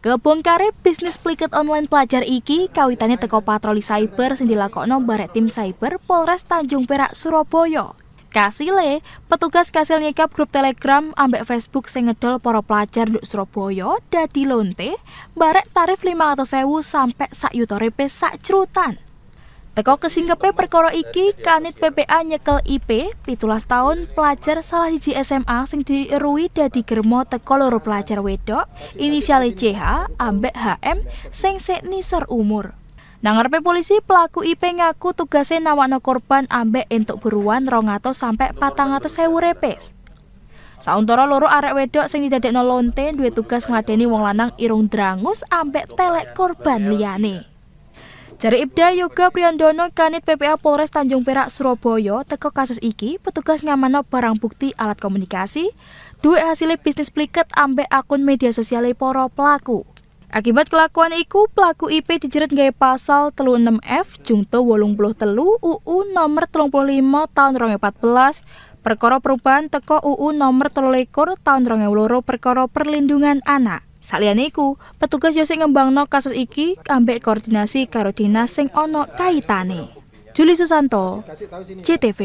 Kebongkare bisnis peliket online pelajar iki kawitane teko patroli cyber sing dilakokno barek tim cyber Polres Tanjung Perak Surabaya. Kasile, petugas kasil nyekap grup Telegram ambek Facebook sing ngedol para pelajar nduk Surabaya dadi lonte barek tarif 500.000 sampai sak yuta repe sak cerutan. Teko kesinggepe perkara iki kanit PPA nyekel IP pitulas tahun pelajar salah siji SMA sing dirui dadi germo teko loro pelajar wedok inisial CH ambek HM sing sek nisor umur. Nangarpe polisi pelaku IP ngaku tugasnya nawakno korban ambek entuk beruan rongato sampai atau sewu repes. Sauntara loro arek wedok sing didadekno lonte duwe tugas ngadeni wong lanang irung drangus ambek telek korban liyane. Jari Ibda Yoga Priandono Kanit PPA Polres Tanjung Perak Surabaya teko kasus iki petugas ngamano barang bukti alat komunikasi duwe hasil bisnis pliket ambek akun media sosial poro pelaku. Akibat kelakuan iku, pelaku IP dijerat gaya pasal 6 f jungto 83 UU nomor 35 tahun 2014 perkara perubahan teko UU nomor 13 tahun 2002 perkara perlindungan anak. Saliyane iku, petugas yo sing ngembangno kasus iki ambek koordinasi karo dinas sing ana kaitane. Juli Susanto, CTV.